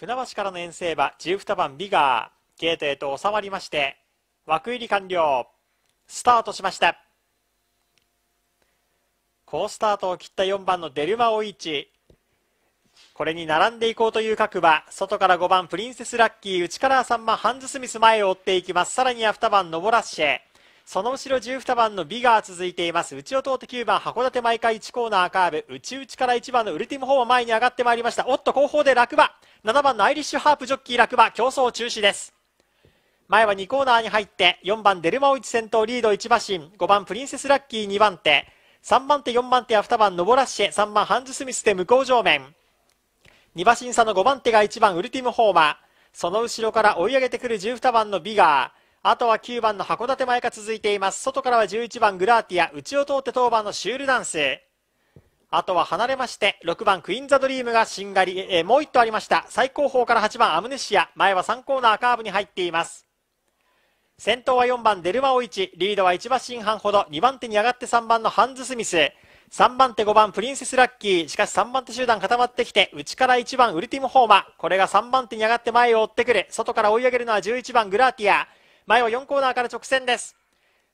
船橋からの遠征馬12番ビガーゲートへと収まりまして枠入り完了スタートしました好スタートを切った4番のデルマ・オイチこれに並んでいこうという各馬外から5番プリンセス・ラッキー内から3番ハンズ・スミス前を追っていきますさらには2番ノボラッシェその後ろ12番のビガー続いています内を通って9番函館毎回1コーナーカーブ内々から1番のウルティムホーム前に上がってまいりましたおっと後方で落馬7番のアイリッシュハープジョッキー落馬競争中止です前は2コーナーに入って4番デルマオイチ先頭リード1馬身5番プリンセスラッキー2番手3番手4番手は2番ノボラッシェ3番ハンズスミスで向こう上面2馬身差の5番手が1番ウルティムホーマーその後ろから追い上げてくる12番のビガーあとは9番の函館前が続いています外からは11番グラーティア内を通って当番のシュールダンスあとは離れまして、6番クイーンザドリームがしんがり、えー、もう1頭ありました。最後方から8番アムネシア、前は3コーナーカーブに入っています。先頭は4番デルマオイチ、リードは1馬身半ほど、2番手に上がって3番のハンズ・スミス。3番手5番プリンセスラッキー。しかし3番手集団固まってきて、内から1番ウルティムホーマ。これが3番手に上がって前を追ってくる。外から追い上げるのは11番グラーティア。前は4コーナーから直線です。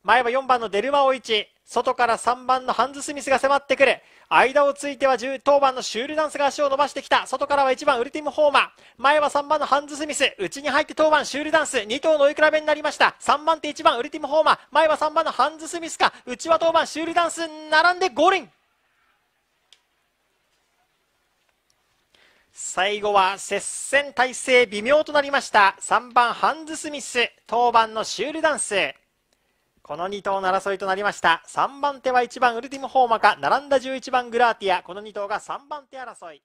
前は4番のデルマオイチ。外から3番のハンズ・スミスが迫ってくる間をついては10番のシュールダンスが足を伸ばしてきた外からは1番ウルティム・ホーマー前は3番のハンズ・スミス内に入って当番シュールダンス2頭の追い比べになりました3番手1番ウルティム・ホーマー前は3番のハンズ・スミスか内は当番シュールダンス並んで5輪最後は接戦体制微妙となりました3番ハンズ・スミス当番のシュールダンスこの2頭の争いとなりました3番手は1番ウルティムホーマか並んだ11番グラーティアこの2頭が3番手争い